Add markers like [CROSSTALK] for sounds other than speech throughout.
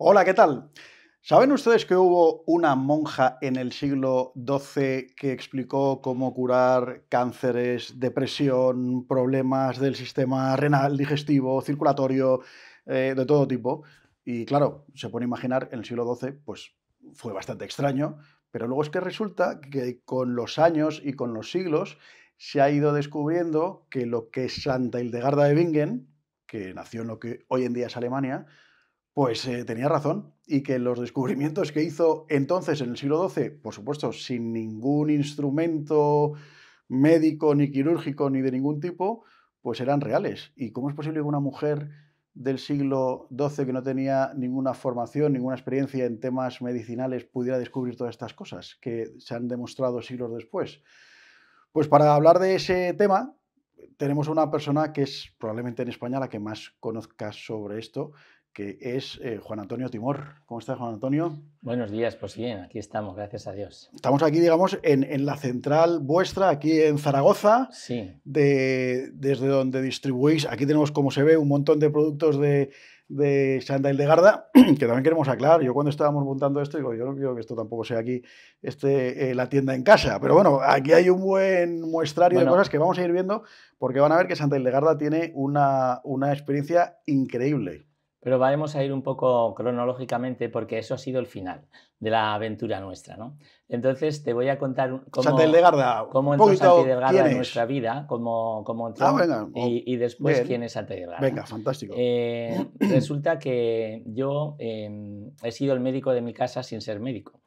Hola, ¿qué tal? ¿Saben ustedes que hubo una monja en el siglo XII que explicó cómo curar cánceres, depresión, problemas del sistema renal, digestivo, circulatorio, eh, de todo tipo? Y claro, se pone a imaginar, en el siglo XII, pues fue bastante extraño, pero luego es que resulta que con los años y con los siglos se ha ido descubriendo que lo que es Santa Hildegarda de Bingen, que nació en lo que hoy en día es Alemania, pues eh, tenía razón y que los descubrimientos que hizo entonces en el siglo XII, por supuesto, sin ningún instrumento médico ni quirúrgico ni de ningún tipo, pues eran reales. ¿Y cómo es posible que una mujer del siglo XII que no tenía ninguna formación, ninguna experiencia en temas medicinales pudiera descubrir todas estas cosas que se han demostrado siglos después? Pues para hablar de ese tema, tenemos a una persona que es probablemente en España la que más conozca sobre esto, que es eh, Juan Antonio Timor. ¿Cómo estás, Juan Antonio? Buenos días, pues bien, aquí estamos, gracias a Dios. Estamos aquí, digamos, en, la central vuestra, aquí en Zaragoza, sí. desde donde distribuís, aquí tenemos, como se ve, un montón de productos de, de Sandal [CLEARS THROAT] que también queremos aclarar. Yo cuando estábamos montando esto, digo, yo no quiero que esto tampoco sea aquí este, la tienda en casa. Pero bueno, aquí hay un buen muestrario de cosas que vamos a ir viendo, porque van a ver que Santa Garda tiene una, una experiencia increíble. Pero vamos a ir un poco cronológicamente porque eso ha sido el final de la aventura nuestra, ¿no? Entonces te voy a contar cómo, cómo entró Santi en nuestra vida, cómo, cómo ah, oh, y, después quién es Santi Venga, fantástico. Eh, resulta que yo em, he sido el médico de mi casa sin ser médico,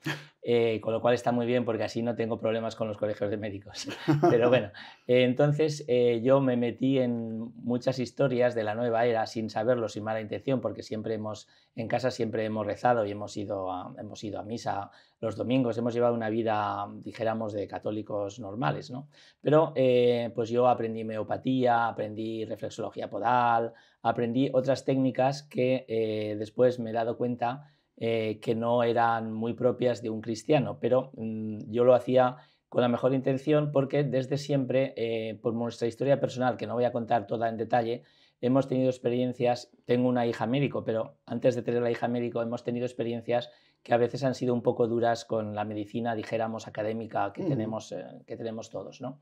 eh, con lo cual está muy bien porque así no tengo problemas con los colegios de médicos. Pero bueno, eh, entonces yo me metí en muchas historias de la nueva era sin saberlo, sin mala intención, porque siempre hemos, en casa siempre hemos rezado y hemos ido hemos ido misa los domingos, hemos llevado una vida, dijéramos, de católicos normales, Pero eh, pues yo aprendí homeopatía, aprendí reflexología podal, aprendí otras técnicas que eh, después me he dado cuenta eh, que no eran muy propias de un cristiano, pero mm, yo lo hacía con la mejor intención porque desde siempre, por nuestra historia personal, que no voy a contar toda en detalle, hemos tenido experiencias, tengo una hija médico, pero antes de tener la hija médico hemos tenido experiencias que a veces han sido un poco duras con la medicina, dijéramos, académica que, tenemos, eh, que tenemos todos, ¿no?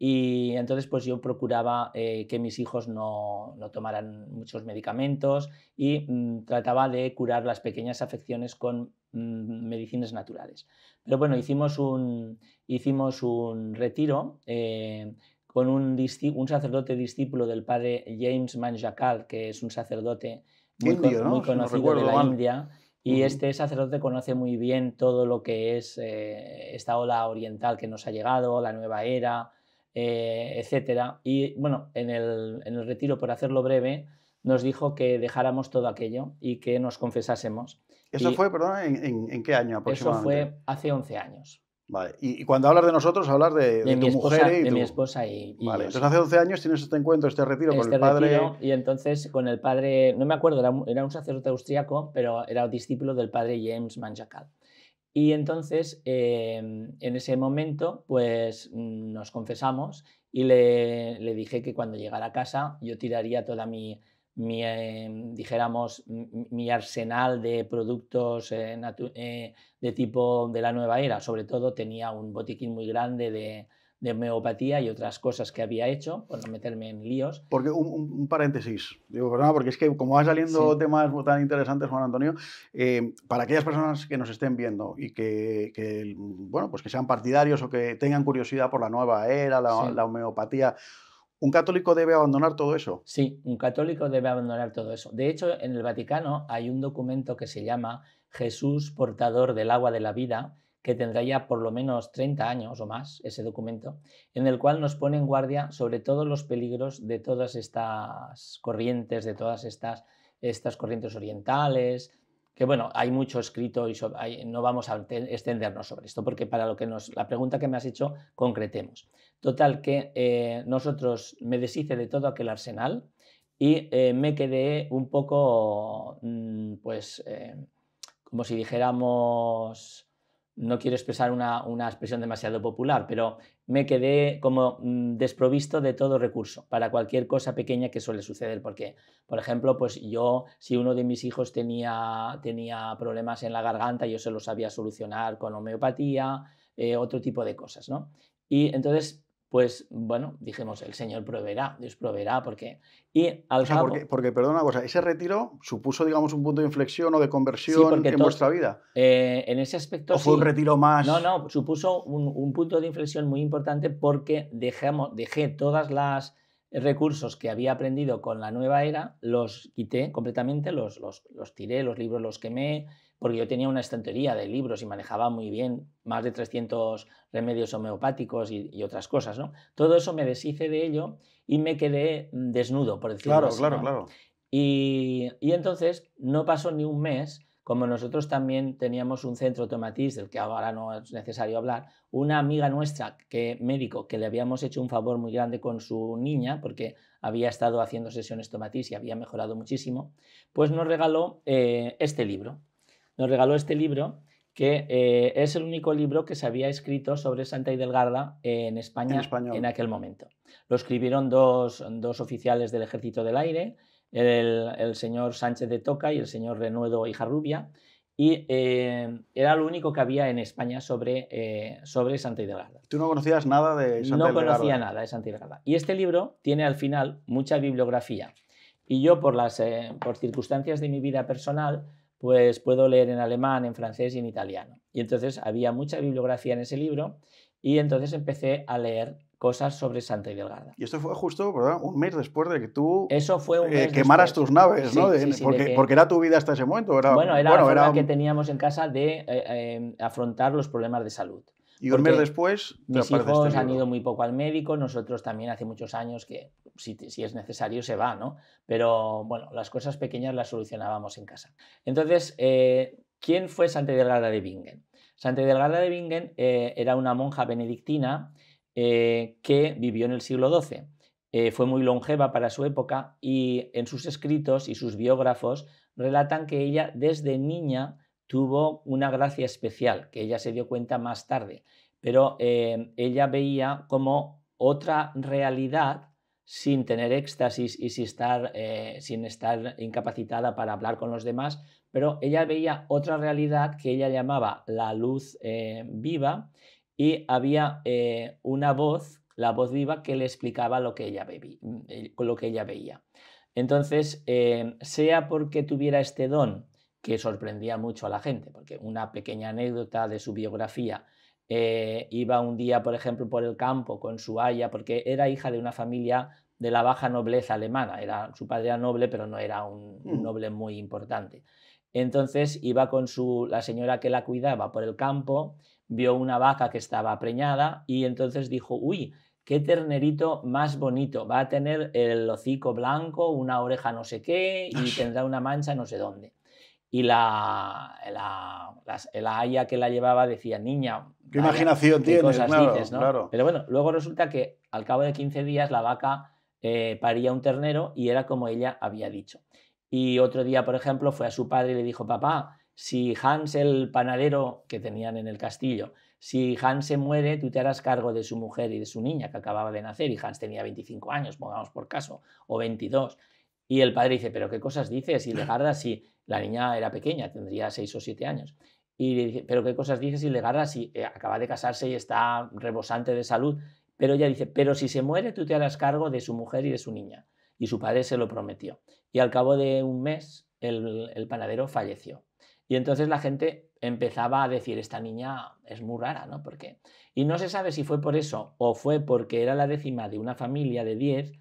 Y entonces pues yo procuraba eh, que mis hijos no, no, tomaran muchos medicamentos y mm, trataba de curar las pequeñas afecciones con mm, medicinas naturales. Pero bueno, hicimos un, hicimos un retiro eh, con un, un, sacerdote discípulo del padre James Manjakal, que es un sacerdote muy, conocido de la India y este sacerdote conoce muy bien todo lo que es eh, esta ola oriental que nos ha llegado, la nueva era, etc. Eh, etcétera. Y bueno, en el, retiro, por hacerlo breve, nos dijo que dejáramos todo aquello y que nos confesásemos. ¿Eso fue, perdón, en, qué año aproximadamente? Eso fue hace 11 años. Y, cuando hablas de nosotros, hablas de, tu mi esposa, mujer y de mi esposa y, Vale, entonces hace 11 años tienes este encuentro, este retiro con el este padre. y entonces con el padre, no me acuerdo, era un, sacerdote austriaco, pero era discípulo del padre James Manjacal. Y entonces, em, en ese momento, pues nos confesamos y le dije que cuando llegara a casa yo tiraría toda mi, mi, em, mi arsenal de productos eh, eh, de tipo de la nueva era. Sobre todo tenía un botiquín muy grande de, homeopatía y otras cosas que había hecho, por no meterme en líos. Porque un, paréntesis, digo, porque es que como van saliendo temas tan interesantes, Juan Antonio, eh, para aquellas personas que nos estén viendo y que, bueno, pues que sean partidarios o que tengan curiosidad por la nueva era, la homeopatía, ¿Un católico debe abandonar todo eso? Sí, un católico debe abandonar todo eso. De hecho, en el Vaticano hay un documento que se llama Jesús portador del agua de la vida, que tendrá ya por lo menos 30 años o más ese documento, en el cual nos pone en guardia sobre todos los peligros de todas estas corrientes, de todas estas, estas corrientes orientales, que bueno, hay mucho escrito y no vamos a extendernos sobre esto, porque para lo que nos, la pregunta que me has hecho, concretemos. Total que eh, nosotros me deshice de todo aquel arsenal y eh, me quedé un poco, mm, pues, eh, como si dijéramos, no quiero expresar una, una expresión demasiado popular, pero me quedé como mm, desprovisto de todo recurso para cualquier cosa pequeña que suele suceder, porque, por ejemplo, pues yo, si uno de mis hijos tenía, tenía problemas en la garganta, yo se los sabía solucionar con homeopatía, eh, otro tipo de cosas, ¿no? Y entonces pues bueno, dijimos, el Señor proveerá, Dios proveerá, porque... Y al porque, perdona una cosa, ese retiro supuso, digamos, un punto de inflexión o de conversión en vuestra vida. Eh, en ese aspecto... O fue un retiro más... No, no, supuso un, punto de inflexión muy importante porque dejé todas las recursos que había aprendido con la nueva era, los quité completamente, los, los, los tiré, los libros los quemé, porque yo tenía una estantería de libros y manejaba muy bien más de 300 remedios homeopáticos y, otras cosas, ¿no? Todo eso me deshice de ello y me quedé mm, desnudo, por decirlo claro, así. Claro, claro, claro. Y, entonces no pasó ni un mes, como nosotros también teníamos un centro Tomatís, del que ahora no es necesario hablar, una amiga nuestra, que médico, que le habíamos hecho un favor muy grande con su niña, porque había estado haciendo sesiones Tomatís y había mejorado muchísimo, pues nos regaló eh, este libro nos regaló este libro que eh, es el único libro que se había escrito sobre Santa Hidelgarda en España en, aquel momento. Lo escribieron dos, oficiales del Ejército del Aire, el, señor Sánchez de Toca y el señor Renuedo Hijarrubia, y eh, era lo único que había en España sobre, eh, sobre Santa Hidelgarda. ¿Tú no conocías nada de Santa No conocía nada de Santa Hidelgarda. Y este libro tiene al final mucha bibliografía. Y yo, por, las, por circunstancias de mi vida personal, pues puedo leer en alemán, en francés y en italiano. Y entonces había mucha bibliografía en ese libro y entonces empecé a leer cosas sobre Santa delgada Y esto fue justo un mes después de que tú Eso fue eh, quemaras tus naves, ¿no? porque, era tu vida hasta ese momento. bueno, era que teníamos en casa de eh, eh, afrontar los problemas de salud. Y después, mis hijos este han ido muy poco al médico, nosotros también hace muchos años que si, es necesario se va, ¿no? Pero bueno, las cosas pequeñas las solucionábamos en casa. Entonces, eh, ¿quién fue Santa Delgada de Bingen? Santa Delgada de Bingen eh, era una monja benedictina eh, que vivió en el siglo XII. fue muy longeva para su época y en sus escritos y sus biógrafos relatan que ella desde niña tuvo una gracia especial, que ella se dio cuenta más tarde, pero eh, ella veía como otra realidad sin tener éxtasis y sin estar, eh, sin estar incapacitada para hablar con los demás, pero ella veía otra realidad que ella llamaba la luz eh, viva y había una voz, la voz viva, que le explicaba lo que ella, mm, lo que ella veía. Entonces, sea porque tuviera este don, que sorprendía mucho a la gente, porque una pequeña anécdota de su biografía, eh, iba un día, por ejemplo, por el campo con su haya, porque era hija de una familia de la baja nobleza alemana, era, su padre era noble, pero no era un, mm. noble muy importante. Entonces iba con su, la señora que la cuidaba por el campo, vio una vaca que estaba preñada y entonces dijo, uy, qué ternerito más bonito, va a tener el hocico blanco, una oreja no sé qué y tendrá una mancha no sé dónde y la, eh, la, haya que la llevaba decía, niña, qué imaginación ¿no? Pero bueno, luego resulta que al cabo de 15 días la vaca eh, paría un ternero y era como ella había dicho. Y otro día, por ejemplo, fue a su padre y le dijo, papá, si Hans el panadero que tenían en el castillo, si Hans se muere, tú te harás cargo de su mujer y de su niña que acababa de nacer y Hans tenía 25 años, pongamos por caso, o 22. Y el padre dice, pero ¿qué cosas dices? Y le guardas? si la niña era pequeña, tendría seis o siete años. Y pero ¿qué cosas dices? Y le guardas? si eh, acaba de casarse y está rebosante de salud. Pero ella dice, pero si se muere tú te harás cargo de su mujer y de su niña. Y su padre se lo prometió. Y al cabo de un mes el, el panadero falleció. Y entonces la gente empezaba a decir, esta niña es muy rara, ¿no? ¿Por Y no se sabe si fue por eso o fue porque era la décima de una familia de diez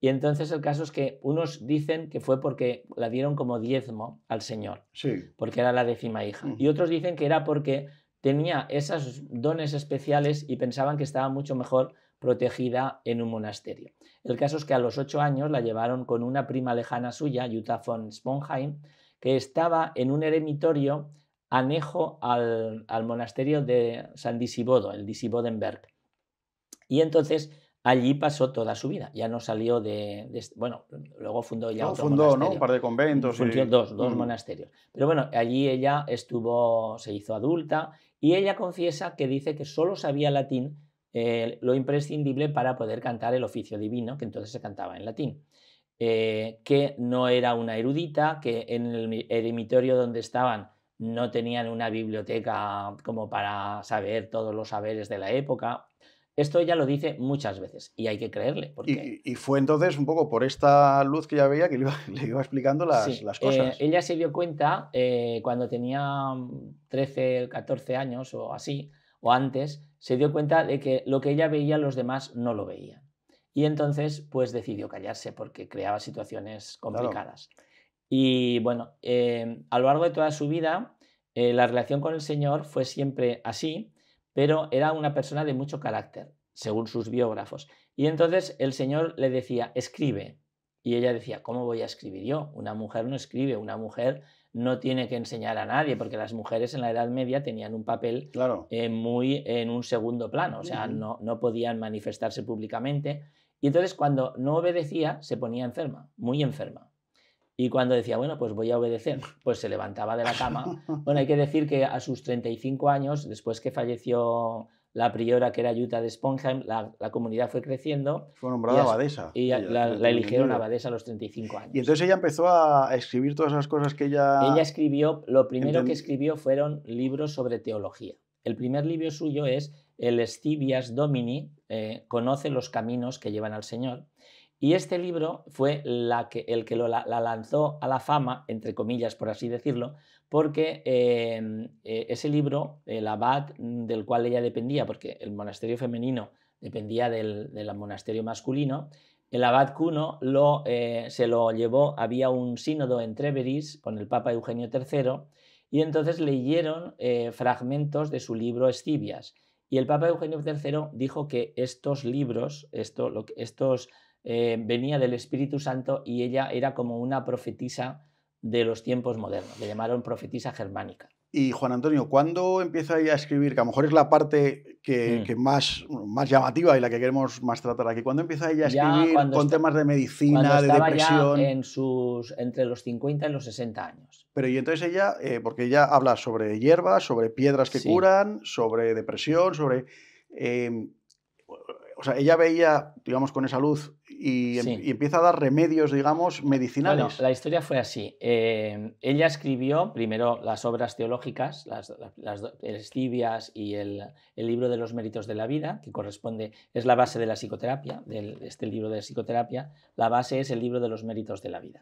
y entonces el caso es que unos dicen que fue porque la dieron como diezmo al Señor, sí. porque era la décima hija. Y otros dicen que era porque tenía esos dones especiales y pensaban que estaba mucho mejor protegida en un monasterio. El caso es que a los ocho años la llevaron con una prima lejana suya, Jutta von Sponheim, que estaba en un eremitorio anejo al, al monasterio de San Disibodo, el Disibodenberg. Y entonces Allí pasó toda su vida, ya no salió de... bueno, luego fundó ya otro fundó, ¿no? Un par de conventos. Fundó dos, dos monasterios. Pero bueno, allí ella estuvo, se hizo adulta y ella confiesa que dice que solo sabía latín, eh, lo imprescindible para poder cantar el oficio divino, que entonces se cantaba en latín. Eh, que no era una erudita, que en el eremitorio donde estaban no tenían una biblioteca como para saber todos los saberes de la época. Esto ella lo dice muchas veces y hay que creerle. Porque... Y, fue entonces un poco por esta luz que ella veía que le iba, [LAUGHS] explicando las, eh, cosas. ella se dio cuenta eh, cuando tenía 13, mm, 14 años o así, o antes, se dio cuenta de que lo que ella veía los demás no lo veían. Y entonces, pues decidió callarse porque creaba situaciones complicadas. Y bueno, eh, a lo largo de toda su vida, la relación con el Señor fue siempre así pero era una persona de mucho carácter, según sus biógrafos. Y entonces el Señor le decía, escribe. Y ella decía, ¿cómo voy a escribir yo? Una mujer no escribe, una mujer no tiene que enseñar a nadie, porque las mujeres en la Edad Media tenían un papel eh, muy en un segundo plano, o sea, no, no podían manifestarse públicamente. Y entonces cuando no obedecía, se ponía enferma, muy enferma. Y cuando decía, bueno, pues voy a obedecer, [LAUGHS] pues se levantaba de la cama. Bueno, hay que decir que a sus 35 años, después que falleció la priora que era Ayuta de Sponheim, la, comunidad fue creciendo. Fue nombrada abadesa. Y, la, eligieron abadesa a los 35 años. Y entonces ella empezó a escribir todas las cosas que ella... Ella escribió, lo primero que escribió fueron libros sobre teología. El primer libro suyo es El Escibias Domini, eh, Conoce los caminos que llevan al Señor. Y este libro fue el que la, lanzó a la fama, entre comillas, por así decirlo, porque em, eh, ese libro, el abad del cual ella dependía, porque el monasterio femenino dependía del, monasterio masculino, el abad Cuno lo, eh, se lo llevó, había un sínodo en Treveris con el Papa Eugenio III, y entonces leyeron eh, fragmentos de su libro Escibias. Y el Papa Eugenio III dijo que estos libros, esto, lo, estos eh, venía del Espíritu Santo y ella era como una profetisa de los tiempos modernos, le llamaron profetisa germánica. Y Juan Antonio, ¿cuándo empieza ella a escribir? Que a lo mejor es la parte que, mm. más, más llamativa y la que queremos más tratar aquí. ¿Cuándo empieza ella a escribir con temas de medicina, de depresión? en sus, entre los 50 y los 60 años. Pero y entonces ella, eh, porque ella habla sobre hierbas, sobre piedras que curan, sobre depresión, sobre... Eh, o sea, ella veía, digamos, con esa luz Em, y, empieza a dar remedios, digamos, medicinales. la historia fue así. Eh, ella escribió primero las obras teológicas, las, las, y el, libro de los méritos de la vida, que corresponde, es la base de la psicoterapia, este libro de psicoterapia. La base es el libro de los méritos de la vida.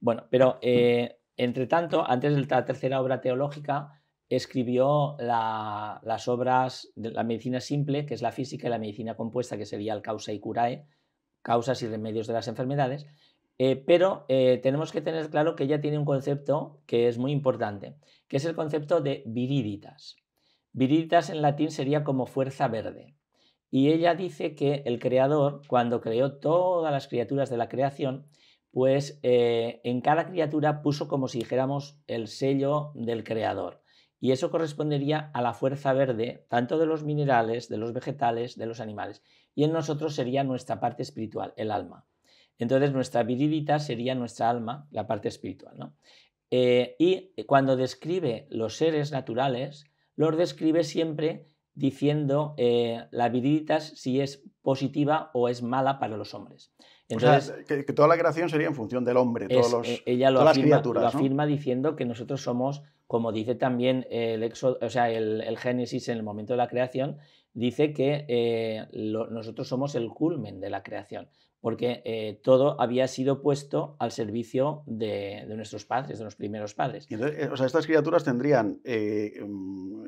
Bueno, pero eh, entre tanto, antes de la tercera obra teológica, escribió las obras de la medicina simple, que es la física, y la medicina compuesta, que sería el causa y curae, causas y remedios de las enfermedades, eh, pero eh, tenemos que tener claro que ella tiene un concepto que es muy importante, que es el concepto de viriditas. Viriditas en latín sería como fuerza verde. Y ella dice que el creador, cuando creó todas las criaturas de la creación, pues eh, en cada criatura puso como si dijéramos el sello del creador. Y eso correspondería a la fuerza verde, tanto de los minerales, de los vegetales, de los animales y en nosotros sería nuestra parte espiritual, el alma. Entonces nuestra viridita sería nuestra alma, la parte espiritual. ¿no? Eh, y cuando describe los seres naturales, los describe siempre diciendo eh, la viriditas si es positiva o es mala para los hombres. Entonces, que, toda la creación sería en función del hombre, todos eh, ella lo todas afirma, las criaturas. Lo afirma diciendo que nosotros somos, como dice también el, o sea, el, el Génesis en el momento de la creación, dice que eh, nosotros somos el culmen de la creación, porque eh, todo había sido puesto al servicio de, nuestros padres, de los primeros padres. Eh, o sea, estas criaturas tendrían mm,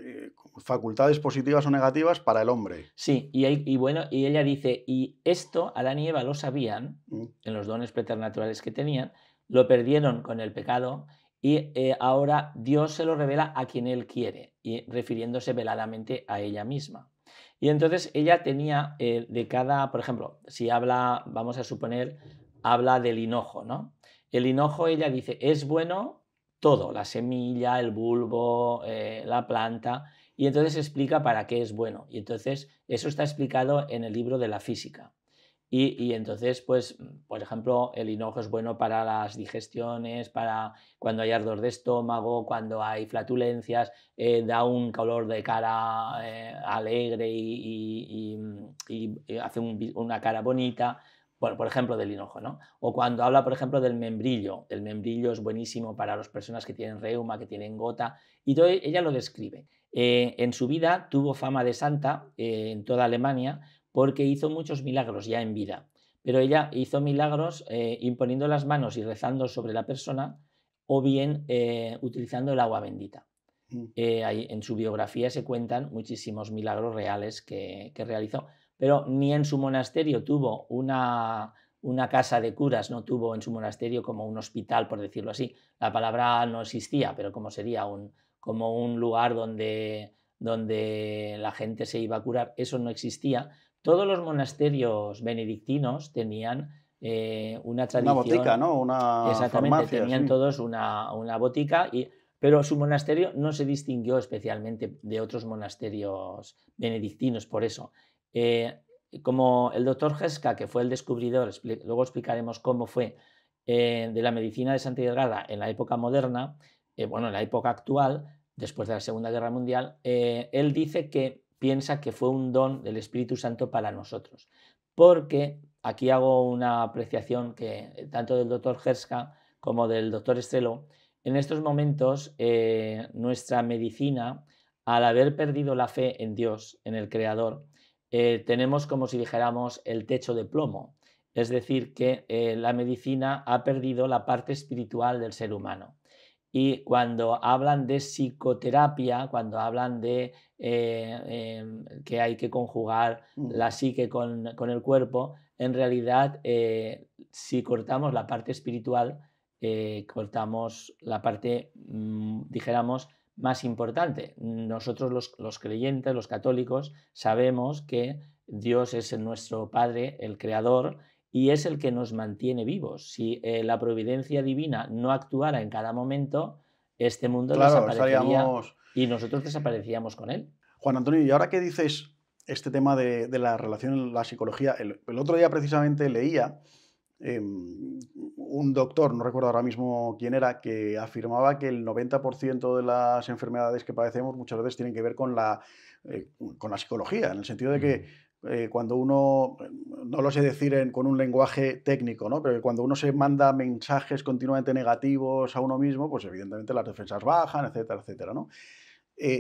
facultades positivas o negativas para el hombre. Sí, y, bueno, y ella dice, y esto Adán y Eva lo sabían, mm. en los dones preternaturales que tenían, lo perdieron con el pecado y ahora Dios se lo revela a quien Él quiere, y refiriéndose veladamente a ella misma. Y entonces ella tenía eh, de cada, por ejemplo, si habla, vamos a suponer, habla del hinojo, ¿no? El hinojo, ella dice, es bueno todo, la semilla, el bulbo, eh, la planta, y entonces explica para qué es bueno. Y entonces eso está explicado en el libro de la física. Y, entonces, pues, por ejemplo, el hinojo es bueno para las digestiones, para cuando hay ardor de estómago, cuando hay flatulencias, eh, da un color de cara eh, alegre y, hace una cara bonita. por ejemplo, del hinojo, ¿no? O cuando habla, por ejemplo, del membrillo. El membrillo es buenísimo para las personas que tienen reuma, que tienen gota, y ella lo describe. Eh, en su vida tuvo fama de santa en toda Alemania, porque hizo muchos milagros ya en vida. Pero ella hizo milagros eh, imponiendo las manos y rezando sobre la persona o bien eh, utilizando el agua bendita. Mm. Eh, en su biografía se cuentan muchísimos milagros reales que, realizó, pero ni en su monasterio tuvo una, casa de curas, no tuvo en su monasterio como un hospital, por decirlo así. La palabra no existía, pero como sería un, como un lugar donde, donde la gente se iba a curar, eso no existía, todos los monasterios benedictinos tenían eh, una tradición. Una botica, ¿no? Una exactamente, tenían todos una, botica, y, pero su monasterio no se distinguió especialmente de otros monasterios benedictinos por eso. Eh, como el doctor Gesca, que fue el descubridor, luego explicaremos cómo fue, eh, de la medicina de Santa Delgada en la época moderna, bueno, en la época actual, después de la Segunda Guerra Mundial, él dice que piensa que fue un don del Espíritu Santo para nosotros. Porque aquí hago una apreciación que eh, tanto del doctor Herska como del doctor Estelo, en estos momentos eh, nuestra medicina, al haber perdido la fe en Dios, en el Creador, eh, tenemos como si dijéramos el techo de plomo. Es decir, que la medicina ha perdido la parte espiritual del ser humano. Y cuando hablan de psicoterapia, cuando hablan de eh, em, que hay que conjugar mm. la psique con, con el cuerpo, en realidad, eh, si cortamos la parte espiritual, eh, cortamos la parte, mm, dijéramos, más importante. Nosotros los creyentes, los católicos, sabemos que Dios es nuestro Padre, el Creador, y es el que nos mantiene vivos. Si eh, la providencia divina no actuara en cada momento, este mundo desaparecería y nosotros desaparecíamos con él. Juan Antonio, y ahora qué dices este tema de, la relación en la psicología, el, otro día precisamente leía em, un doctor, no recuerdo ahora mismo quién era, que afirmaba que el 90% de las enfermedades que padecemos muchas veces tienen que ver con la, eh, con la psicología, en el sentido de que eh, cuando uno, eh, no lo sé decir con un lenguaje técnico, ¿no? pero cuando uno se manda mensajes continuamente negativos a uno mismo, pues evidentemente las defensas bajan, etcétera, etcétera. ¿no?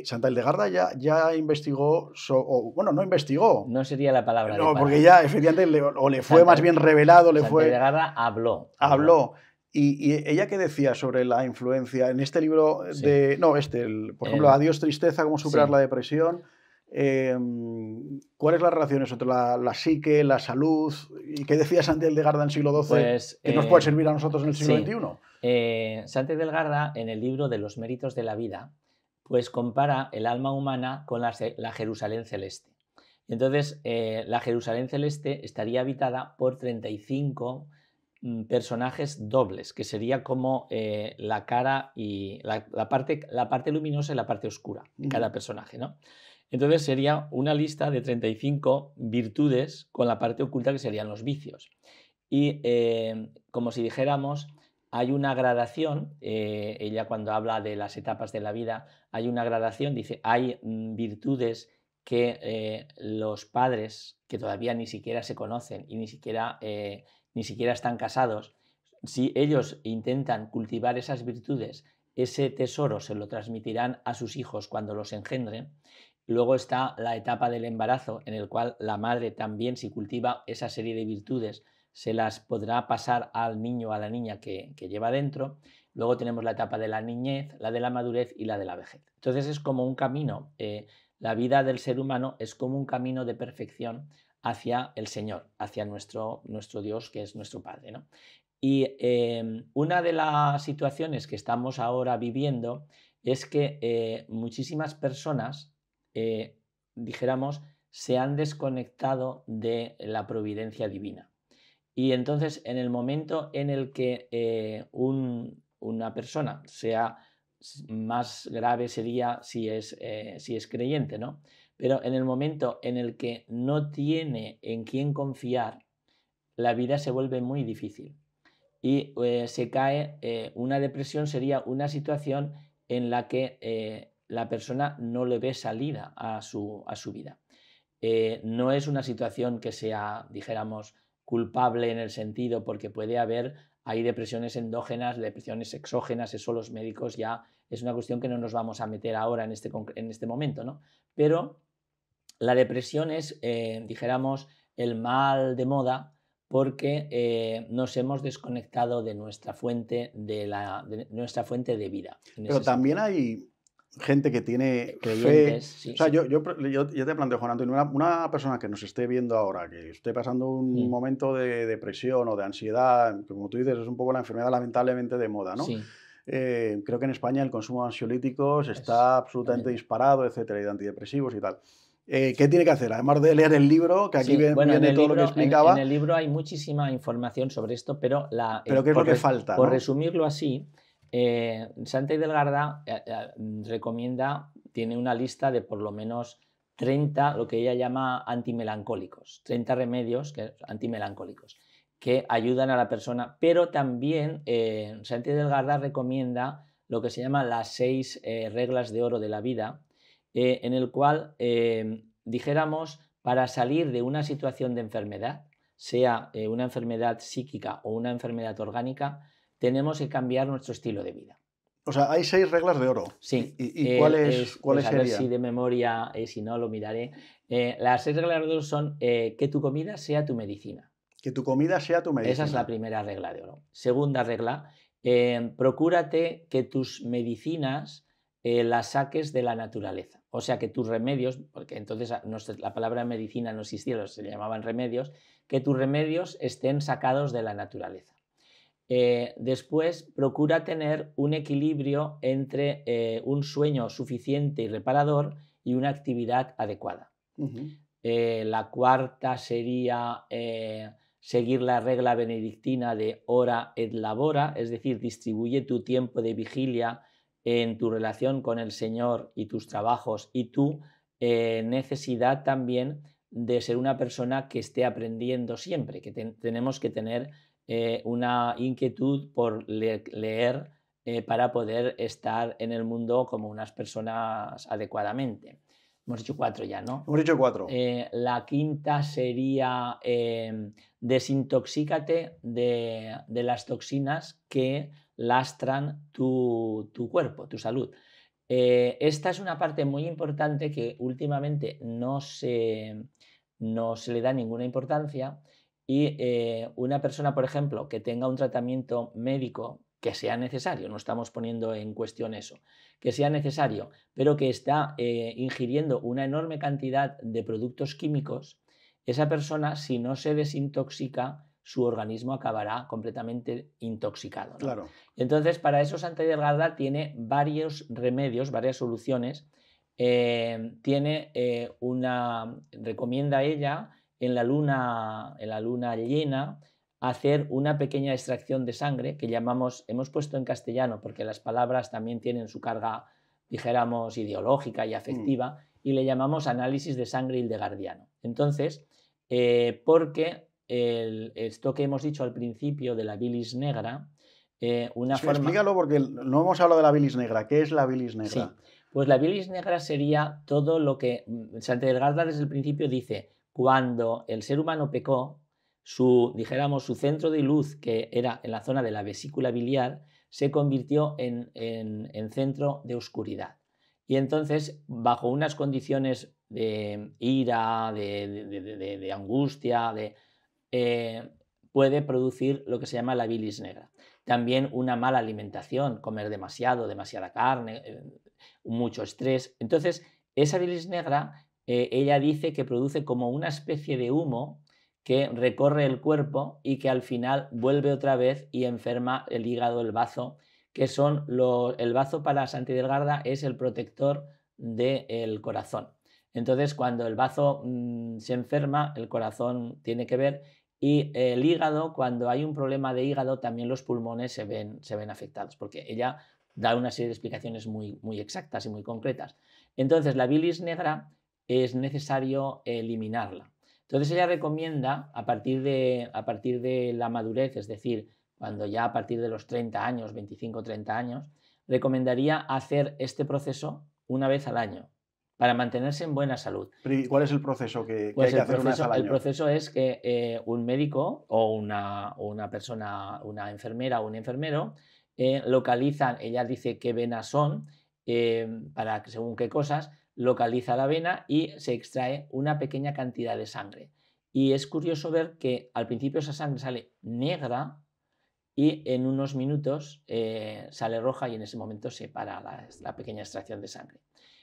Santa eh, Hildegarda ya, ya investigó, o, bueno, no investigó. No sería la palabra. No, porque ya efectivamente le, o le fue más bien revelado, le Santa fue... Hildegarda habló. Habló. Y, ella qué decía sobre la influencia en este libro de... No, este, por ejemplo, Adiós Tristeza, cómo superar la depresión. Em, ¿cuáles son las relaciones entre la, psique, la salud? ¿Y qué decía Santi Delgarda en el siglo XII ¿Qué pues, que nos puede eh, servir a nosotros en el siglo XXI? Eh, Santi Delgarda, en el libro de los méritos de la vida, pues compara el alma humana con la, Jerusalén celeste. Entonces, eh, la Jerusalén celeste estaría habitada por 35 mm, personajes dobles, que sería como eh, la cara y la, parte, luminosa y la parte oscura de cada personaje, ¿no? Entonces sería una lista de 35 virtudes con la parte oculta que serían los vicios. Y eh, como si dijéramos, hay una gradación, eh, ella cuando habla de las etapas de la vida, hay una gradación, dice, hay mm, virtudes que eh, los padres que todavía ni siquiera se conocen y ni siquiera, ni siquiera están casados, si ellos intentan cultivar esas virtudes, ese tesoro se lo transmitirán a sus hijos cuando los engendren Luego está la etapa del embarazo, en el cual la madre también, si cultiva esa serie de virtudes, se las podrá pasar al niño o a la niña que, lleva dentro. Luego tenemos la etapa de la niñez, la de la madurez y la de la vejez. Entonces es como un camino, eh, la vida del ser humano es como un camino de perfección hacia el Señor, hacia nuestro, nuestro Dios que es nuestro Padre. Y eh, una de las situaciones que estamos ahora viviendo es que eh, muchísimas personas eh, dijéramos, se han desconectado de la providencia divina. Y entonces, en el momento en el que eh, una persona sea más grave sería si es, eh, si es creyente, ¿no? Pero en el momento en el que no tiene en quién confiar, la vida se vuelve muy difícil. Y se cae, una depresión sería una situación en la que la persona no le ve salida a su, a su vida. Eh, no es una situación que sea, dijéramos, culpable en el sentido, porque puede haber, hay depresiones endógenas, depresiones exógenas, eso los médicos ya es una cuestión que no nos vamos a meter ahora en este, en este momento, ¿no? Pero la depresión es, eh, dijéramos, el mal de moda porque eh, nos hemos desconectado de nuestra fuente de, la, nuestra fuente de vida. Pero también hay gente que tiene fe. o sea, yo, yo, yo, te planteo, Juan Antonio, una, una, persona que nos esté viendo ahora, que esté pasando un mm. momento de depresión o de ansiedad, como tú dices, es un poco la enfermedad lamentablemente de moda, ¿no? Eh, creo que en España el consumo de ansiolíticos está absolutamente disparado, etcétera, y de antidepresivos y tal. Eh, ¿Qué tiene que hacer? Además de leer el libro, que aquí viene, todo lo que explicaba. En, en, el libro hay muchísima información sobre esto, pero la. ¿Pero eh, qué es lo que falta? Por resumirlo así, eh, Santa Delgarda eh, eh, recomienda, tiene una lista de por lo menos 30, lo que ella llama antimelancólicos, 30 remedios antimelancólicos que ayudan a la persona, pero también eh, Santi Delgarda recomienda lo que se llama las seis eh, reglas de oro de la vida, en el cual dijéramos para salir de una situación de enfermedad, sea una enfermedad psíquica o una enfermedad orgánica, tenemos que cambiar nuestro estilo de vida. O sea, hay seis reglas de oro. Sí. ¿Y, eh, cuál pues, A ver si de memoria, eh, si no, lo miraré. Eh, las seis reglas de oro son que tu comida sea tu medicina. Que tu comida sea tu medicina. Esa es la primera regla de oro. Segunda regla, procúrate que tus medicinas las saques de la naturaleza. O sea, que tus remedios, porque entonces ah, la palabra medicina no existía, se llamaban remedios, que tus remedios estén sacados de la naturaleza. Eh, después, procura tener un equilibrio entre eh, un sueño suficiente y reparador y una actividad adecuada. Eh, la cuarta sería seguir la regla benedictina de hora et labora, es decir, distribuye tu tiempo de vigilia en tu relación con el Señor y tus trabajos y tu necesidad también de ser una persona que esté aprendiendo siempre, que tenemos que tener eh, una inquietud por leer eh, para poder estar en el mundo como unas personas adecuadamente. Hemos dicho cuatro ya, ¿no? Hemos hecho cuatro. Eh, la quinta sería em, desintoxícate de, las toxinas que lastran tu, cuerpo, tu salud. esta es una parte muy importante que últimamente no no se le da ninguna importancia y eh, una persona, por ejemplo, que tenga un tratamiento médico que sea necesario, no estamos poniendo en cuestión eso, que sea necesario, pero que está eh, ingiriendo una enorme cantidad de productos químicos, esa persona, si no se desintoxica, su organismo acabará completamente intoxicado. Entonces, para eso Santa Delgada tiene varios remedios, varias soluciones. Eh, tiene una. recomienda ella en la luna, la luna llena hacer una pequeña extracción de sangre que llamamos, hemos puesto en castellano porque las palabras también tienen su carga, dijéramos, ideológica y afectiva, y le llamamos análisis de sangre guardiano Entonces, eh, porque esto que hemos dicho al principio de la bilis negra, eh, una forma... Explícalo porque no hemos hablado de la bilis negra. ¿Qué es la bilis negra? Pues la bilis negra sería todo lo que mm, Santa Delgarda desde el principio dice, cuando el ser humano pecó, su, dijéramos, su centro de luz, que era en la zona de la vesícula biliar, se convirtió en, en, centro de oscuridad. Y entonces, bajo unas condiciones de ira, de, de, de, angustia, eh, puede producir lo que se llama la bilis negra. También una mala alimentación, comer demasiado, demasiada carne, eh, mucho estrés. Entonces, esa bilis negra eh, ella dice que produce como una especie de humo que recorre el cuerpo y que al final vuelve otra vez y enferma el hígado, el bazo, que son los, el bazo para Santi Delgarda es el protector del corazón. Entonces, cuando el bazo mm, se enferma, el corazón tiene que ver y el hígado, cuando hay un problema de hígado, también los pulmones se ven, se ven afectados, porque ella da una serie de explicaciones muy, muy exactas y muy concretas. Entonces, la bilis negra es necesario eliminarla. Entonces ella recomienda a partir, de, a partir de la madurez, es decir, cuando ya a partir de los 30 años, 25, 30 años, recomendaría hacer este proceso una vez al año para mantenerse en buena salud. ¿Cuál es el proceso que, pues hay que hacer proceso, una vez al año? El proceso es que eh, un médico o una, persona, una enfermera o un enfermero, eh, localizan, ella dice qué venas son, eh, para según qué cosas, localiza la vena y se extrae una pequeña cantidad de sangre. Y es curioso ver que al principio esa sangre sale negra y en unos minutos eh, sale roja y en ese momento se para la, pequeña extracción de sangre.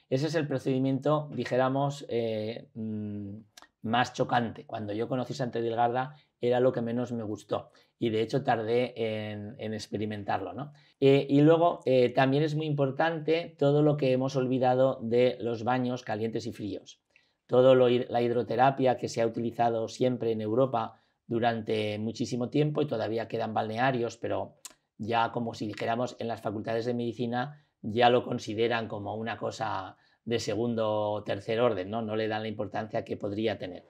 Ese es el procedimiento, dijéramos, eh, mm, más chocante. Cuando yo conocí Santa Edilgarda era lo que menos me gustó y de hecho tardé en, experimentarlo. ¿no? Eh, y luego eh, también es muy importante todo lo que hemos olvidado de los baños calientes y fríos. Toda la hidroterapia que se ha utilizado siempre en Europa durante muchísimo tiempo y todavía quedan balnearios, pero ya como si dijéramos en las facultades de medicina ya lo consideran como una cosa de segundo o tercer orden, ¿no? no le dan la importancia que podría tener.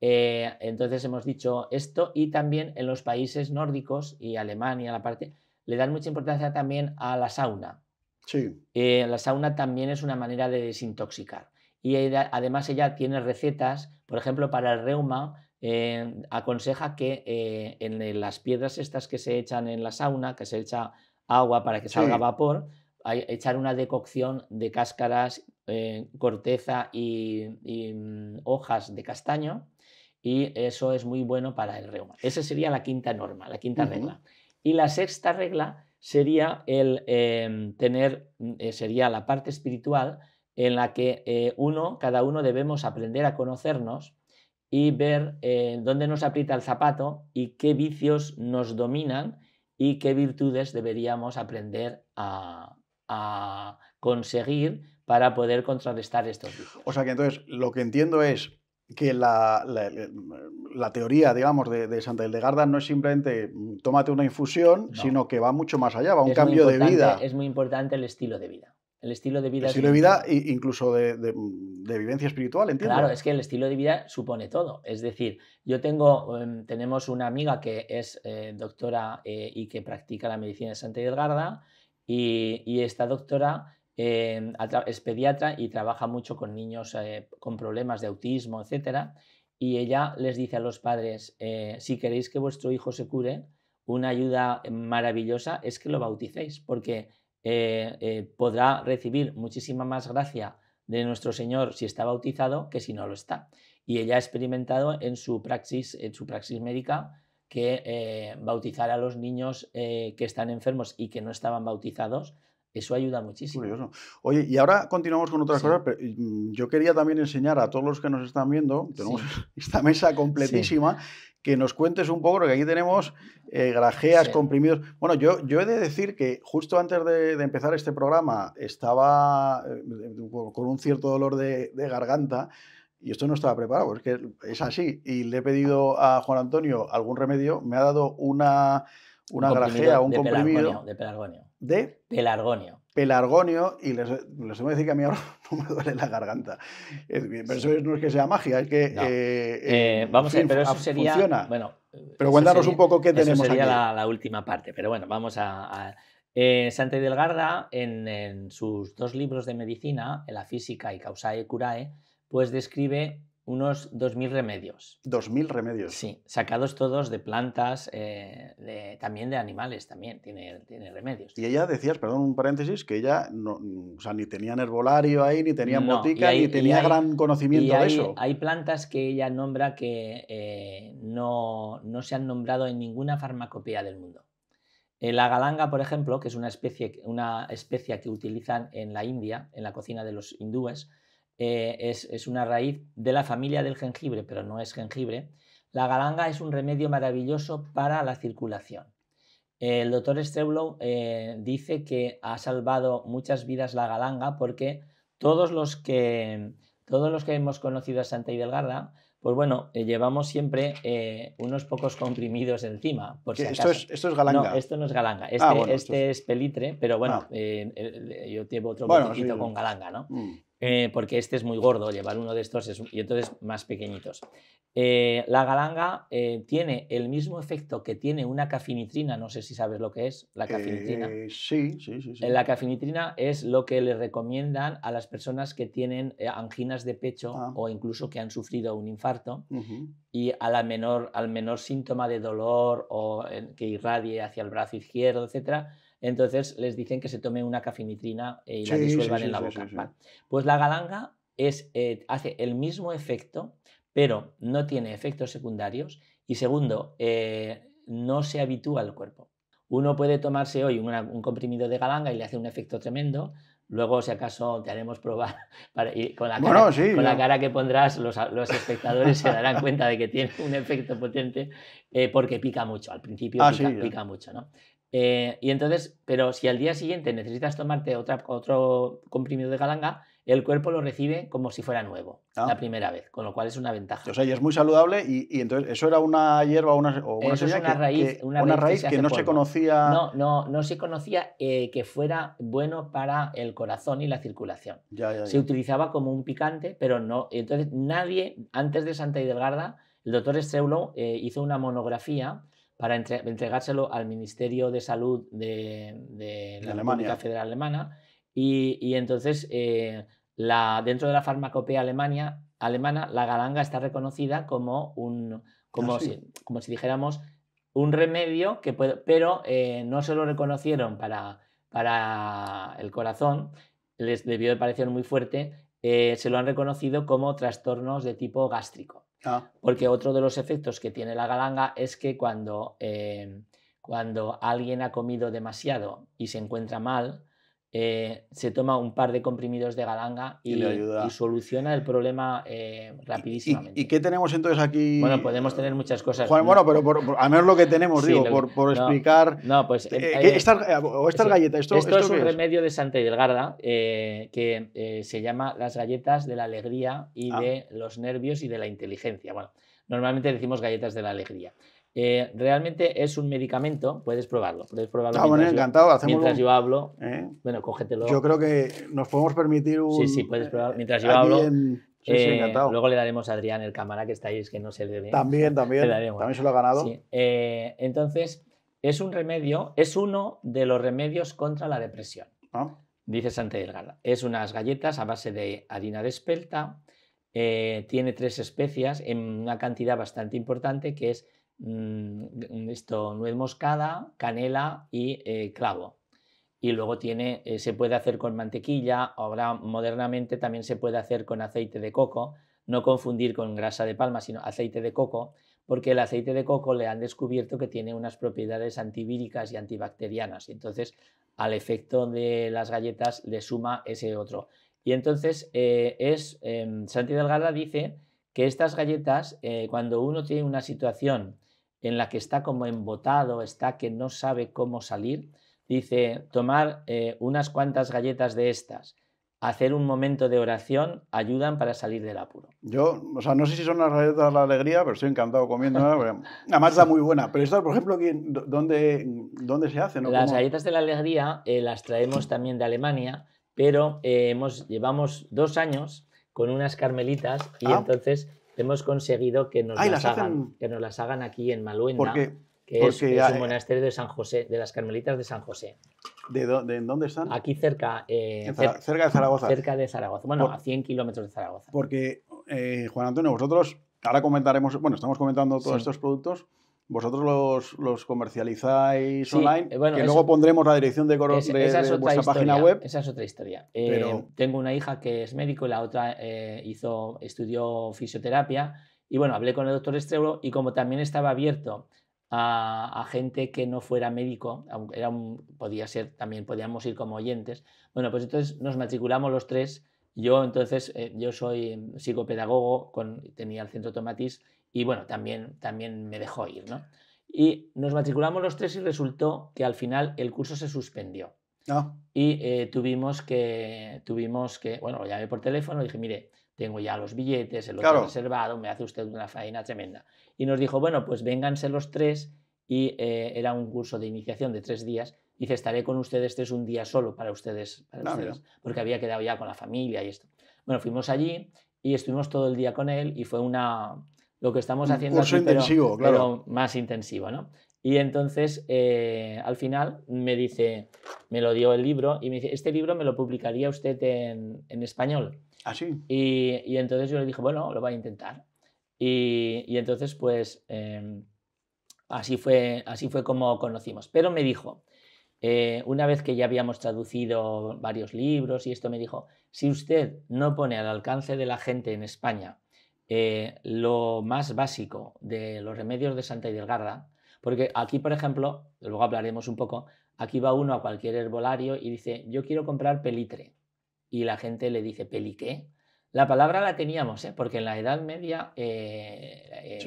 Eh, entonces hemos dicho esto y también en los países nórdicos y Alemania, la parte, le dan mucha importancia también a la sauna. Sí. Eh, la sauna también es una manera de desintoxicar. Y además ella tiene recetas, por ejemplo, para el reuma, eh, aconseja que en las piedras estas que se echan en la sauna, que se echa agua para que salga vapor, hay, echar una decocción de cáscaras, corteza y, mm, hojas de castaño y eso es muy bueno para el reuma. Esa sería la quinta norma, la quinta regla. Y la sexta regla sería el em, tener, mm, eh, sería la parte espiritual en la que eh, uno, cada uno debemos aprender a conocernos y ver eh, dónde nos aprieta el zapato y qué vicios nos dominan y qué virtudes deberíamos aprender a, a conseguir para poder contrarrestar estos vicios. O sea que entonces lo que entiendo es que la, teoría, digamos, de, de, Santa Hildegarda no es simplemente mm, tómate una infusión, sino que va mucho más allá, va un cambio de vida. Es muy importante el estilo de vida. El estilo de vida. El estilo de vida, incluso mm, de, vivencia espiritual, entiendo. Claro, es que el estilo de vida supone todo. Es decir, yo tengo, em, tenemos una amiga que es eh, doctora eh, y que practica la medicina de Santa Edgarda y, y esta doctora es pediatra y trabaja mucho con niños eh, con problemas de autismo, etc. Y ella les dice a los padres, eh, si queréis que vuestro hijo se cure, una ayuda maravillosa es que lo bauticéis, porque eh, podrá recibir muchísima más gracia de nuestro Señor si está bautizado que si no lo está. Y ella ha experimentado en su praxis, en su praxis médica, que bautizar a los niños que están enfermos y que no estaban bautizados eso ayuda muchísimo. Oye, y ahora continuamos con otras cosas, pero mm, yo quería también enseñar a todos los que nos están viendo, tenemos [LAUGHS] esta mesa completísima, que nos cuentes un poco, porque aquí tenemos eh, grajeas, comprimidos. Bueno, yo, yo he de decir que justo antes de, empezar este programa estaba eh, con un cierto dolor de, garganta y esto no estaba preparado, es que es así. Y le he pedido a Juan Antonio algún remedio, me ha dado una, una un grajea, un de comprimido. de pelargonio de... Pelargonio. Pelargonio, y les, les voy a decir que a mí ahora [LAUGHS] no me duele la garganta. Pero eso no es que sea magia, es que... Eh, eh, vamos a ver, pero eso Funciona. Bueno, pero cuéntanos un poco qué tenemos. Eso sería La, última parte, pero bueno, vamos a... a eh, Santa Delgarda, en, en, sus dos libros de medicina, La física y Causae Curae, pues describe unos 2.000 remedios. 2.000 remedios. Sí, sacados todos de plantas, eh, también de animales, también tiene, remedios. Y ella decías, perdón, un paréntesis, que ella no, ni tenía herbolario ahí, ni tenía botica, ni tenía gran conocimiento de eso. Hay plantas que ella nombra que eh, no, se han nombrado en ninguna farmacopea del mundo. Eh, la galanga, por ejemplo, que es una especie, una especie que utilizan en la India, en la cocina de los hindúes, eh, es, una raíz de la familia del jengibre, pero no es jengibre. La galanga es un remedio maravilloso para la circulación. El doctor Streblow eh, dice que ha salvado muchas vidas la galanga porque todos los que, todos los que hemos conocido a Santa Idelgarda, pues bueno, eh, llevamos siempre unos pocos comprimidos encima. Esto, es, es, galanga. No, esto no es galanga. Ah, este, este es... pelitre, pero bueno, ah. yo llevo otro con galanga, ¿no? Mm. Eh, porque este es muy gordo, llevar uno de estos y entonces más pequeñitos. Eh, la galanga eh, tiene el mismo efecto que tiene una cafinitrina, no sé si sabes lo que es, la cafinitrina. sí, sí, sí. la cafinitrina es lo que le recomiendan a las personas que tienen anginas de pecho ah. o incluso que han sufrido un infarto y a al menor síntoma de dolor o que irradie hacia el brazo izquierdo, etcétera, entonces les dicen que se tome una cafinitrina eh, y la disuelvan en la boca. Pues la galanga eh, hace el mismo efecto, pero no tiene efectos secundarios y segundo, eh, no se habitúa al cuerpo. Uno puede tomarse hoy un comprimido de galanga y le hace un efecto tremendo, Luego, si acaso, te haremos probar. [LAUGHS] con, la cara, que pondrás, los, espectadores se darán cuenta de que tiene un efecto potente porque pica mucho. Al principio ah, pica, mucho. ¿no? Eh, y entonces, pero si al día siguiente necesitas tomarte otra, otro comprimido de galanga, el cuerpo lo recibe como si fuera nuevo la ah. primera vez, con lo cual es una ventaja. O sea, y es muy saludable y, entonces eso era una hierba una, o una, raíz, que, una raíz, que, no se conocía. No, no, no se conocía eh, que fuera bueno para el corazón y la circulación. Se utilizaba como un picante, pero no. Entonces nadie antes de Santa Hidelgarda, el doctor Estreulo eh, hizo una monografía para entregárselo al Ministerio de Salud de, la Federal Alemana. Y, entonces, eh, dentro de la farmacopea alemana, la galanga está reconocida como un, como, ah, si, como si dijéramos, un remedio que pero eh, no se lo reconocieron para, para el corazón, les debió de parecer muy fuerte, eh, se lo han reconocido como trastornos de tipo gástrico. Ah. Porque otro de los efectos que tiene la galanga es que cuando, eh, cuando alguien ha comido demasiado y se encuentra mal, eh, se toma un par de comprimidos de galanga y, soluciona el problema eh, rapidísimamente. ¿Y, qué tenemos entonces aquí? Bueno, podemos tener muchas cosas. bueno, pero a menos lo que tenemos, digo, por, explicar. No, pues. Eh, o estas galletas, esto, es un remedio de Santa Delgarda que se llama las galletas de la alegría y ah. de los nervios y de la inteligencia. Bueno, normalmente decimos galletas de la alegría. Eh, realmente es un medicamento, puedes probarlo. Puedes probarlo ah, encantado. mientras yo hablo, ¿Eh? bueno, cógetelo. Yo creo que nos podemos permitir un... Sí, sí, puedes eh, probarlo. Mientras yo hablo... luego le daremos a Adrián el cámara que está ahí, es que no se le ve. También, también. También se lo ha ganado. entonces, es un remedio, es uno de los remedios contra la depresión. Ah. Dice Santa Delgada. Es unas galletas a base de harina de espelta, tiene tres especias en una cantidad bastante importante que es Mm, esto, nuez moscada, canela y eh, clavo. Y luego tiene, eh, se puede hacer con mantequilla, ahora modernamente también se puede hacer con aceite de coco, no confundir con grasa de palma, sino aceite de coco, porque el aceite de coco le han descubierto que tiene unas propiedades antivíricas y antibacterianas. entonces al efecto de las galletas le suma ese otro. Y entonces eh, es, em, Santi Delgada dice que estas galletas, cuando uno tiene una situación en la que está como embotado, está que no sabe cómo salir, dice, tomar eh, unas cuantas galletas de estas, hacer un momento de oración, ayudan para salir del apuro. Yo, o sea, no sé si son las galletas de la alegría, pero estoy encantado comiendo. Además, está muy buena. Pero estas, por ejemplo, ¿dónde, dónde se hacen? Las galletas de la alegría eh, las traemos también de Alemania, pero eh, hemos, llevamos dos años con unas carmelitas y ah. entonces hemos conseguido que nos, ah, las, hagan, que nos las hagan aquí en Maluenda. que es, un monasterio de San José, de las Carmelitas de San José. ¿De, dónde, están? Aquí cerca. Eh, cerca de Zaragoza. Cerca de Zaragoza. Bueno, a 100 kilómetros de Zaragoza. Porque, eh, Juan Antonio, vosotros, ahora comentaremos, bueno, estamos comentando todos estos productos, vosotros los, los comercializáis online, eh, que luego pondremos la dirección de, es, de, esa vuestra página web. Esa es otra historia. Eh, tengo una hija que es médico y la otra eh, hizo, estudió fisioterapia. Y bueno, hablé con el doctor Estrebro y como también estaba abierto a, gente que no fuera médico, era podía ser, también podíamos ir como oyentes. Bueno, pues entonces nos matriculamos los tres. Yo entonces, yo soy psicopedagogo, con, tenía el centro Tomatis y bueno, también, también me dejó ir, ¿no? Y nos matriculamos los tres y resultó que al final el curso se suspendió. no ah. Y eh, tuvimos, que, tuvimos que, bueno, lo llamé por teléfono dije, mire, tengo ya los billetes, el otro reservado, me hace usted una faena tremenda. Y nos dijo, bueno, pues vénganse los tres y eh, era un curso de iniciación de tres días. Y dice, estaré con ustedes tres este un día solo para ustedes, para ah, ustedes porque había quedado ya con la familia y esto. Bueno, fuimos allí y estuvimos todo el día con él y fue una, lo que estamos haciendo. es intensivo, claro. más intensivo, ¿no? Y entonces, eh, al final, me dice, me lo dio el libro y me dice, este libro me lo publicaría usted en, español. Ah, Y, entonces yo le dije, bueno, lo voy a intentar. Y, entonces, pues, em, así, fue, así fue como conocimos. Pero me dijo, eh, una vez que ya habíamos traducido varios libros y esto, me dijo, si usted no pone al alcance de la gente en España eh, lo más básico de los remedios de Santa Hildegarda, porque aquí, por ejemplo, luego hablaremos un poco, aquí va uno a cualquier herbolario y dice, yo quiero comprar pelitre. Y la gente le dice, ¿peliqué? La palabra la teníamos, ¿eh? porque en la Edad Media eh,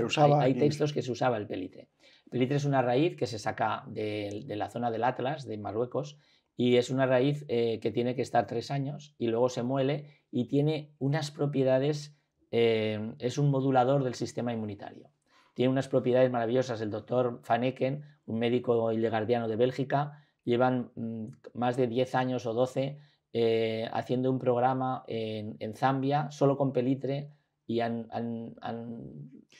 hay, textos que se usaba el pelitre. pelitre es una raíz que se saca de, la zona del Atlas, de Marruecos, y es una raíz que tiene que estar tres años y luego se muele y tiene unas propiedades eh, es un modulador del sistema inmunitario. Tiene unas propiedades maravillosas. El doctor Van un médico ilegardiano de Bélgica, llevan mm, más de 10 años o 12 eh, haciendo un programa en, Zambia solo con pelitre y han,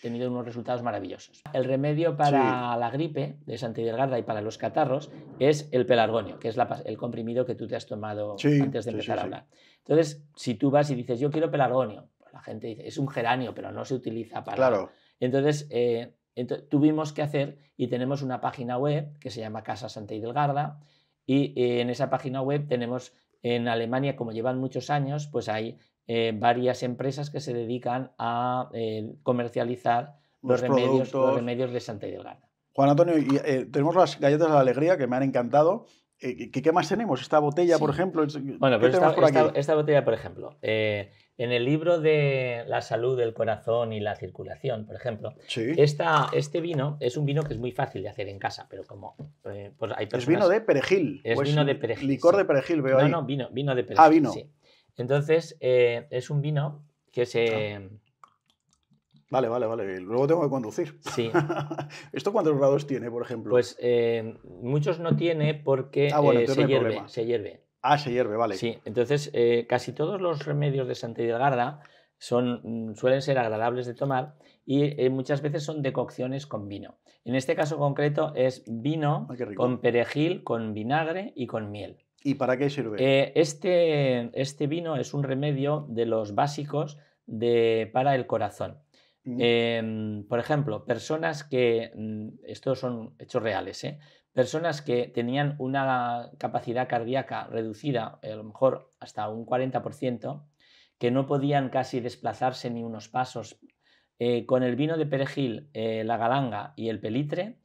tenido unos resultados maravillosos. El remedio para la gripe de Santidelgarda y para los catarros es el pelargonio, que es la, el comprimido que tú te has tomado antes de empezar a hablar. Entonces, si tú vas y dices, yo quiero pelargonio, la gente dice, es un geranio, pero no se utiliza para... Claro. Entonces, eh, tuvimos que hacer y tenemos una página web que se llama Casa Santa Delgarda y eh, en esa página web tenemos en Alemania, como llevan muchos años, pues hay eh, varias empresas que se dedican a comercializar los, remedios, los de Santa Delgarda. Juan Antonio, tenemos las galletas de la alegría que me han encantado. ¿Qué, más tenemos? Esta botella, por ejemplo. Bueno, pero esta, botella, por ejemplo, en el libro de la salud del corazón y la circulación, por ejemplo, este vino es un vino que es muy fácil de hacer en casa, pero como eh, pues Es vino de perejil. Es vino de perejil. Licor de perejil, veo ahí. No, vino, vino de ah, perejil. Ah, vino. Entonces, eh, es un vino que se... Ah. Vale, vale, vale. Luego tengo que conducir. Sí. [LAUGHS] ¿Esto cuántos grados tiene, por ejemplo? Pues eh, muchos no tiene porque ah, se hierve. Ah, se hierve, vale. Sí, entonces eh, casi todos los remedios de Santa Hildegarda son, mm, suelen ser agradables de tomar y eh, muchas veces son decocciones con vino. En este caso concreto es vino ah, con perejil, con vinagre y con miel. ¿Y para qué sirve? Eh, este, este, vino es un remedio de los básicos de, para el corazón. Mm. Em, por ejemplo, personas que, mm, estos son hechos reales, ¿eh? personas que tenían una capacidad cardíaca reducida, eh, a lo mejor hasta un 40%, que no podían casi desplazarse ni unos pasos. Eh, con el vino de perejil, eh, la galanga y el pelitre,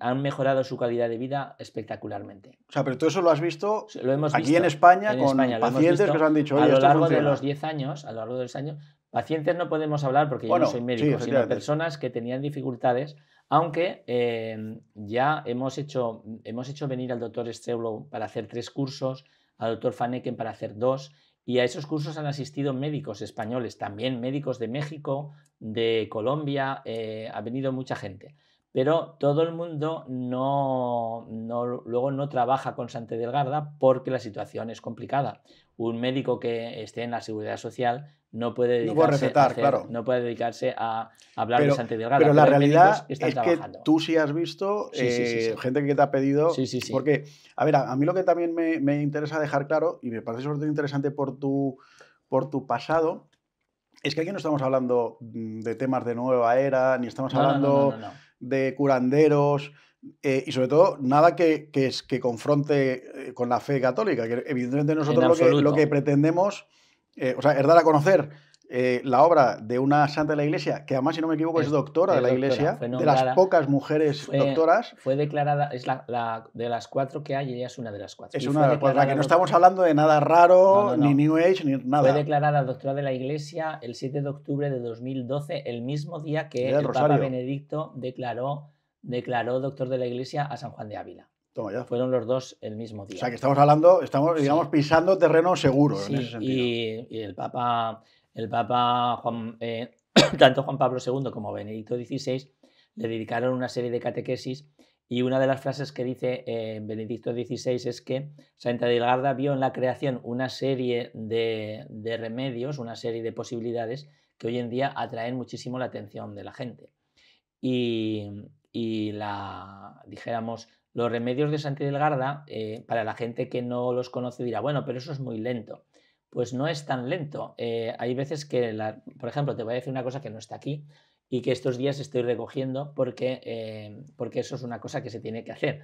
han mejorado su calidad de vida espectacularmente. O sea, pero todo eso lo has visto aquí en España con pacientes que os han dicho. a lo largo de los 10 años, a lo largo de los años, Pacientes no podemos hablar porque yo no soy médico, sino personas que tenían dificultades, aunque em, ya hemos hecho, hemos hecho venir al doctor Streblow para hacer tres cursos, al doctor Faneken para hacer dos, y a esos cursos han asistido médicos españoles, también médicos de México, de Colombia, eh, ha venido mucha gente. Pero todo el mundo no, no, luego no trabaja con Sante Delgarda porque la situación es complicada. Un médico que esté en la seguridad social no puede dedicarse, a, no puede dedicarse a, hablar de Pero la realidad es que tú sí has visto eh, gente que te ha pedido. Porque, a ver, a, mí lo que también me, interesa dejar claro, y me parece sobre interesante por tu, por tu pasado, es que aquí no estamos hablando mm, de temas de nueva era, ni estamos hablando de curanderos. Eh, y sobre todo, nada que, que confronte eh, con la fe católica, que evidentemente nosotros lo que, lo que pretendemos eh, o sea, es dar a conocer eh, la obra de una santa de la iglesia, que además, si no me equivoco, es, doctora de la iglesia, de las pocas mujeres doctoras. Fue declarada, es la, de las cuatro que hay, ella es una de las cuatro. Es una de pues, las cuatro, que no estamos hablando de nada raro, ni New Age, ni nada. Fue declarada doctora de la iglesia el 7 de octubre de 2012, el mismo día que el, Papa Benedicto declaró, declaró doctor de la iglesia a San Juan de Ávila. Fueron los dos el mismo día. O sea, que estamos hablando, estamos, digamos, pisando terreno seguro Y, el Papa, el Papa Juan, eh, [CLEARS THROAT] tanto Juan Pablo II como Benedicto XVI le dedicaron una serie de catequesis y una de las frases que dice eh, Benedicto XVI es que Santa Delgada vio en la creación una serie de, remedios, una serie de posibilidades que hoy en día atraen muchísimo la atención de la gente. y la, dijéramos, los remedios de Santi Delgarda, eh, para la gente que no los conoce, dirá, bueno, pero eso es muy lento. Pues no es tan lento. Eh, hay veces que, por ejemplo, te voy a decir una cosa que no está aquí y que estos días estoy recogiendo porque, eh, porque eso es una cosa que se tiene que hacer.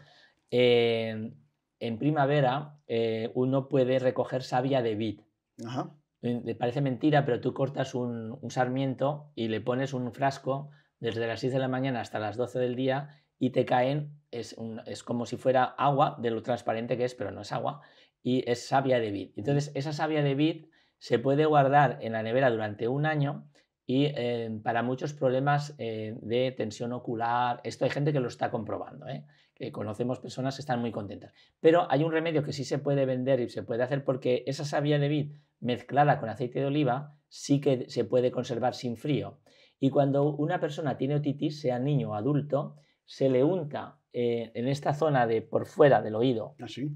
en primavera uno puede recoger savia de vid. Le Parece mentira, pero tú cortas un, un sarmiento y le pones un frasco desde las 6 de la mañana hasta las 12 del día y te caen, es, como si fuera agua, de lo transparente que es, pero no es agua, y es savia de vid. Entonces, esa savia de vid se puede guardar en la nevera durante un año y eh, para muchos problemas eh, de tensión ocular, esto hay gente que lo está comprobando, ¿eh? que conocemos personas que están muy contentas. Pero hay un remedio que sí se puede vender y se puede hacer porque esa savia de vid mezclada con aceite de oliva sí que se puede conservar sin frío. Y cuando una persona tiene otitis, sea niño o adulto, se le unta eh, en esta zona de por fuera del oído. Así.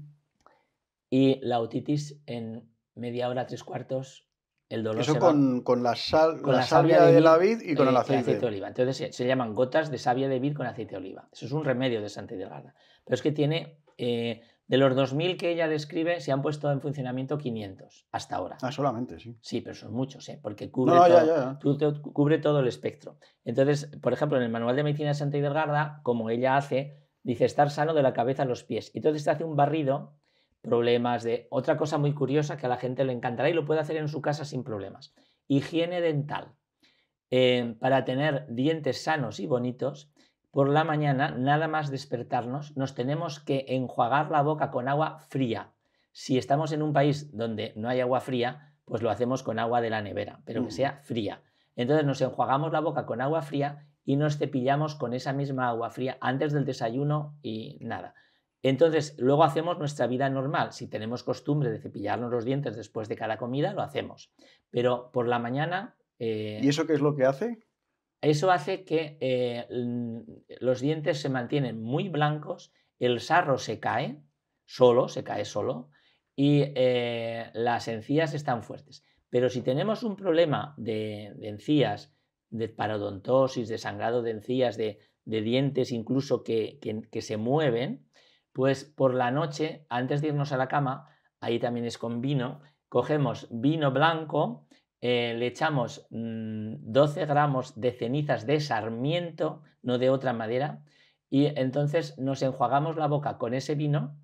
Ah, y la otitis en media hora, tres cuartos, el dolor. Eso con, con, la, sal, con la, savia, de, la vid y con el aceite. de oliva. Entonces se, llaman gotas de savia de vid con aceite de oliva. Eso es un remedio de Santa Delgada. Pero es que tiene eh, de los 2.000 que ella describe, se han puesto en funcionamiento 500 hasta ahora. Ah, solamente, sí. Sí, pero son muchos, ¿eh? porque cubre, todo, cubre todo el espectro. Entonces, por ejemplo, en el Manual de Medicina de Santa y como ella hace, dice estar sano de la cabeza a los pies. Entonces se hace un barrido, problemas de... Otra cosa muy curiosa que a la gente le encantará y lo puede hacer en su casa sin problemas. Higiene dental. Eh, para tener dientes sanos y bonitos, por la mañana, nada más despertarnos, nos tenemos que enjuagar la boca con agua fría. Si estamos en un país donde no hay agua fría, pues lo hacemos con agua de la nevera, pero que mm. sea fría. Entonces nos enjuagamos la boca con agua fría y nos cepillamos con esa misma agua fría antes del desayuno y nada. Entonces, luego hacemos nuestra vida normal. Si tenemos costumbre de cepillarnos los dientes después de cada comida, lo hacemos. Pero por la mañana... Eh, ¿Y eso qué es lo que hace? Eso hace que eh, los dientes se mantienen muy blancos, el sarro se cae solo, se cae solo, y eh, las encías están fuertes. Pero si tenemos un problema de, encías, de parodontosis, de sangrado de encías, de, dientes incluso que, se mueven, pues por la noche, antes de irnos a la cama, ahí también es con vino, cogemos vino blanco, eh, le echamos 12 mm, gramos de cenizas de sarmiento, no de otra madera, y entonces nos enjuagamos la boca con ese vino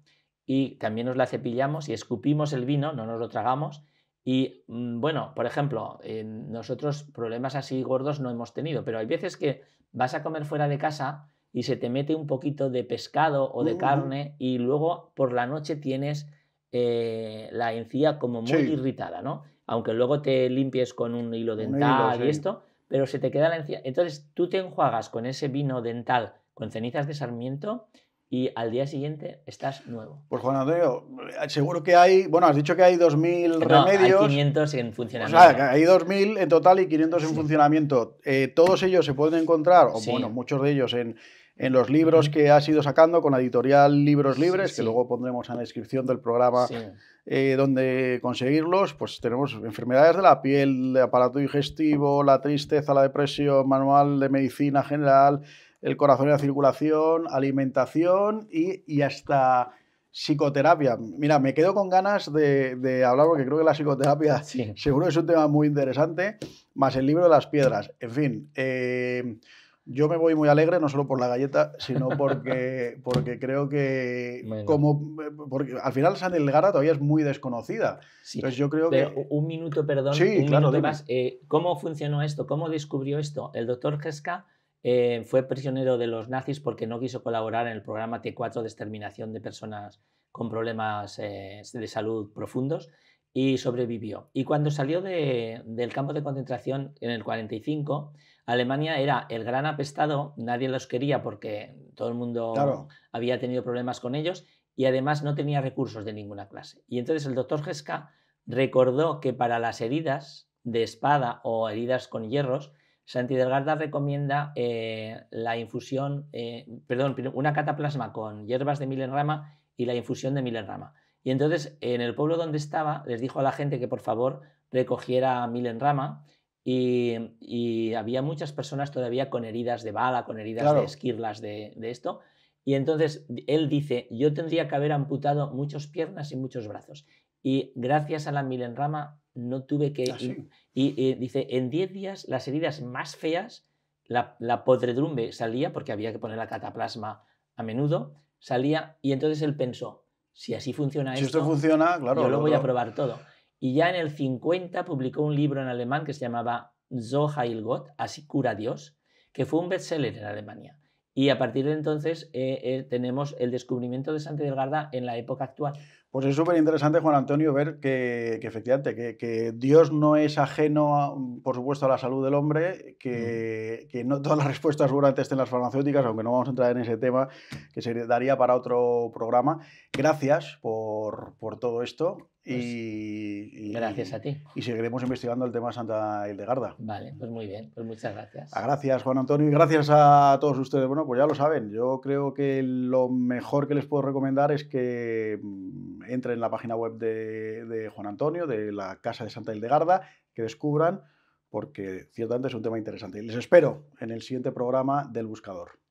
y también nos la cepillamos y escupimos el vino, no nos lo tragamos. Y mm, bueno, por ejemplo, nosotros problemas así gordos no hemos tenido, pero hay veces que vas a comer fuera de casa y se te mete un poquito de pescado o de carne y luego por la noche tienes eh, la encía como muy irritada, ¿no? aunque luego te limpies con un hilo dental y esto, pero se te queda la encía. Entonces tú te enjuagas con ese vino dental, con cenizas de sarmiento, y al día siguiente estás nuevo. Pues Juan Antonio, eh, seguro que hay, bueno, has dicho que hay 2.000 remedios. Hay 500 en funcionamiento. hay 2.000 en total y 500 en funcionamiento. Eh, todos ellos se pueden encontrar, o bueno, muchos de ellos en, en los libros que has ido sacando con la editorial Libros Libres, que luego pondremos en la descripción del programa eh, donde conseguirlos, pues tenemos enfermedades de la piel, de aparato digestivo, la tristeza, la depresión, manual de medicina general, el corazón y la circulación, alimentación y, hasta psicoterapia. Mira, me quedo con ganas de, hablar porque creo que la psicoterapia [LAUGHS] seguro es un tema muy interesante, más el libro de las piedras. En fin. Eh, yo me voy muy alegre, no solo por la galleta, sino porque, [LAUGHS] porque creo que como eh, porque al final San Elgara todavía es muy desconocida. Entonces yo creo que... Un minuto, perdón. Sí, claro. Minuto eh, ¿Cómo funcionó esto? ¿Cómo descubrió esto? El doctor Jesca eh, fue prisionero de los nazis porque no quiso colaborar en el programa T4 de exterminación de personas con problemas de salud profundos y sobrevivió. Y cuando salió del campo de concentración en el 45 Alemania era el gran apestado, nadie los quería porque todo el mundo había tenido problemas con ellos y además no tenía recursos de ninguna clase. Y entonces el doctor Jesca recordó que para las heridas de espada o heridas con hierros, Santi Delgarda recomienda eh, la infusión, eh, perdón, una cataplasma con hierbas de milenrama y la infusión de milenrama. Y entonces en el pueblo donde estaba les dijo a la gente que por favor recogiera milenrama y, había muchas personas todavía con heridas de bala, con heridas de esquirlas de, esto. Y entonces él dice, yo tendría que haber amputado muchas piernas y muchos brazos. Y gracias a la milenrama no tuve que... Ah, y, dice, en 10 días las heridas más feas, la, la salía, porque había que poner la cataplasma a menudo, salía y entonces él pensó, si así funciona esto, yo lo voy a probar todo y ya en el 50 publicó un libro en alemán que se llamaba So Heil Gott, así cura Dios, que fue un bestseller en Alemania. Y a partir de entonces eh, eh, tenemos el descubrimiento de Santa Delgarda en la época actual. Pues es súper interesante, Juan Antonio, ver que, efectivamente que, Dios no es ajeno, por supuesto, a la salud del hombre, que, no todas las respuestas seguramente estén en las farmacéuticas, aunque no vamos a entrar en ese tema, que se daría para otro programa. Gracias por todo esto y, pues, gracias a ti. Y seguiremos investigando el tema de Santa Hildegarda. Vale, pues muy bien, pues muchas gracias. Ah, gracias, Juan Antonio, y gracias a todos ustedes. Bueno, pues ya lo saben, yo creo que lo mejor que les puedo recomendar es que mm, entren en la página web de, Juan Antonio, de la Casa de Santa Hildegarda, que descubran, porque ciertamente es un tema interesante. Les espero en el siguiente programa del Buscador.